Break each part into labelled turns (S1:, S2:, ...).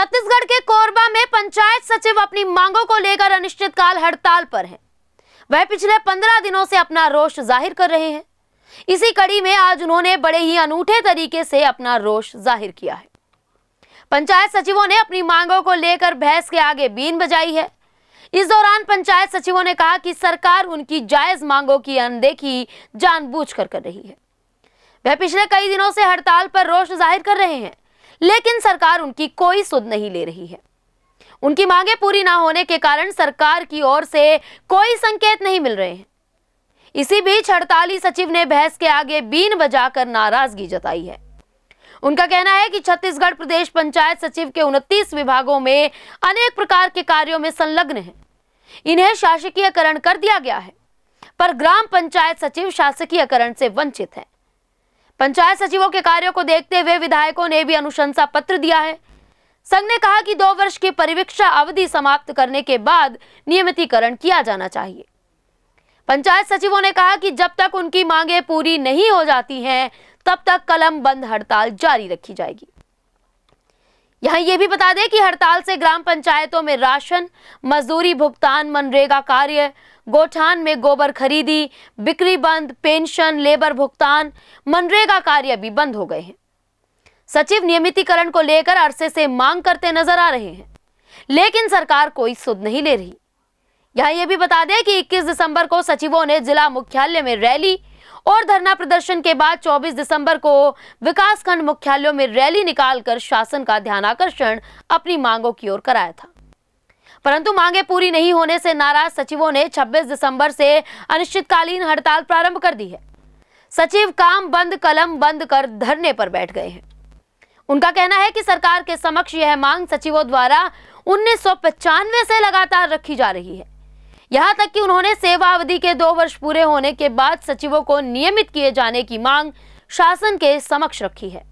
S1: छत्तीसगढ़ के कोरबा में पंचायत सचिव अपनी मांगों को लेकर अनिश्चितकाल हड़ताल पर हैं। वह पिछले पंद्रह दिनों से अपना रोष जाहिर कर रहे हैं इसी कड़ी में आज उन्होंने बड़े ही अनूठे तरीके से अपना रोष जाहिर किया है पंचायत सचिवों ने अपनी मांगों को लेकर भैंस के आगे बीन बजाई है इस दौरान पंचायत सचिवों ने कहा कि सरकार उनकी जायज मांगों की अनदेखी जानबूझकर कर रही है वह पिछले कई दिनों से हड़ताल पर रोष जाहिर कर रहे हैं लेकिन सरकार उनकी कोई सुध नहीं ले रही है उनकी मांगे पूरी ना होने के कारण सरकार की ओर से कोई संकेत नहीं मिल रहे हैं इसी बीच हड़ताली सचिव ने बहस के आगे बीन बजाकर नाराजगी जताई है उनका कहना है कि छत्तीसगढ़ प्रदेश पंचायत सचिव के उनतीस विभागों में अनेक प्रकार के कार्यों में संलग्न है इन्हें शासकीयकरण कर दिया गया है पर ग्राम पंचायत सचिव शासकीयकरण से वंचित है पंचायत सचिवों के कार्यों को देखते हुए विधायकों ने भी अनुशंसा पत्र दिया है संघ ने कहा कि दो वर्ष की परिवीक्षा अवधि समाप्त करने के बाद नियमितीकरण किया जाना चाहिए पंचायत सचिवों ने कहा कि जब तक उनकी मांगे पूरी नहीं हो जाती हैं तब तक कलम बंद हड़ताल जारी रखी जाएगी यहाँ ये भी बता दें कि हड़ताल से ग्राम पंचायतों में राशन मजदूरी भुगतान मनरेगा कार्य गोठान में गोबर खरीदी बिक्री बंद पेंशन लेबर भुगतान मनरेगा कार्य भी बंद हो गए हैं सचिव नियमितीकरण को लेकर अरसे से मांग करते नजर आ रहे हैं लेकिन सरकार कोई सुध नहीं ले रही यहाँ यह भी बता दें कि 21 दिसंबर को सचिवों ने जिला मुख्यालय में रैली और धरना प्रदर्शन के बाद 24 दिसंबर को विकासखंड मुख्यालयों में रैली निकालकर शासन का आकर्षण अपनी मांगों की ओर कराया था परंतु मांगे पूरी नहीं होने से नाराज सचिवों ने 26 दिसंबर से अनिश्चितकालीन हड़ताल प्रारंभ कर दी है सचिव काम बंद कलम बंद कर धरने पर बैठ गए हैं उनका कहना है कि सरकार के समक्ष यह मांग सचिवों द्वारा उन्नीस से लगातार रखी जा रही है यहां तक कि उन्होंने सेवा अवधि के दो वर्ष पूरे होने के बाद सचिवों को नियमित किए जाने की मांग शासन के समक्ष रखी है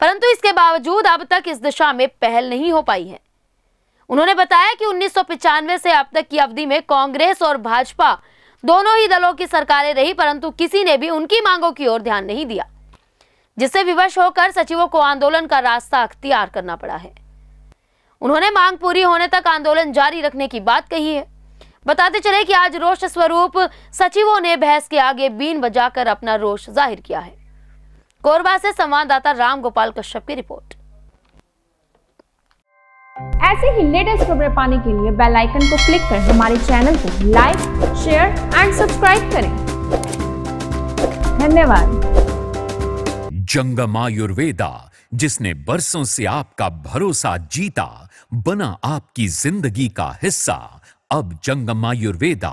S1: परंतु इसके बावजूद अब तक इस दिशा में पहल नहीं हो पाई है उन्होंने बताया कि उन्नीस से अब तक की अवधि में कांग्रेस और भाजपा दोनों ही दलों की सरकारें रही परंतु किसी ने भी उनकी मांगों की ओर ध्यान नहीं दिया जिससे विवश होकर सचिवों को आंदोलन का रास्ता अख्तियार करना पड़ा है उन्होंने मांग पूरी होने तक आंदोलन जारी रखने की बात कही है बताते चले कि आज रोष स्वरूप सचिवों ने बहस के आगे बीन बजाकर अपना रोष जाहिर किया है कोरबा से संवाददाता राम गोपाल कश्यप की रिपोर्ट ऐसे ही लेटेस्ट खबरें पाने के लिए बेल आइकन को क्लिक कर हमारे चैनल को लाइक शेयर एंड सब्सक्राइब करें धन्यवाद
S2: जंगम आयुर्वेदा जिसने बरसों से आपका भरोसा जीता बना आपकी जिंदगी का हिस्सा अब जंगमायुर्वेदा